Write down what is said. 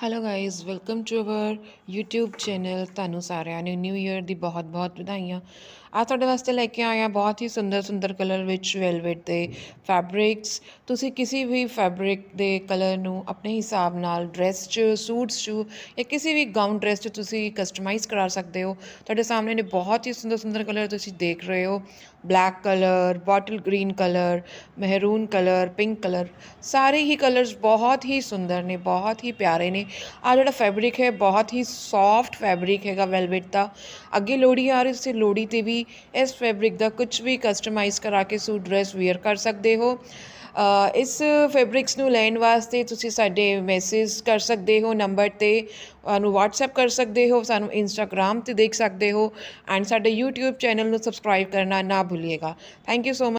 hello guys welcome to our YouTube channel तू सार ने न्यू ईयर की बहुत बहुत बधाई आज थोड़े वास्ते लैके आया बहुत ही सुंदर सुंदर कलर विच वेलवेट के फैब्रिक्स तुम किसी भी फैब्रिक के कलर न अपने हिसाब न ड्रैस सूट्स चू या किसी भी गाउन ड्रैस तुम कस्टमाइज़ करा सकते हो तो सामने ने बहुत ही सुंदर सुंदर कलर तुम देख रहे हो black colour bottle green colour मेहरून कलर पिंक कलर सारे ही कलर्स बहुत ही सुंदर ने बहुत ही प्यारे ने आज जोड़ा फैब्रिक है बहुत ही सॉफ्ट फैब्रिक है वेलवेट का अगे लोहड़ी आ रही थी लोहड़ी पर भी इस फैब्रिक का कुछ भी कस्टमाइज करा के सूट ड्रैस वेयर कर सकते हो Uh, इस फैब्रिक्स लैन वास्ते साडे मैसेज कर सकते हो नंबर पर सू वट्सएप कर सकते हो सू इंस्टाग्राम से देख सकते हो एंड साडे यूट्यूब चैनल में सबसक्राइब करना ना भूलिएगा थैंक यू सो मच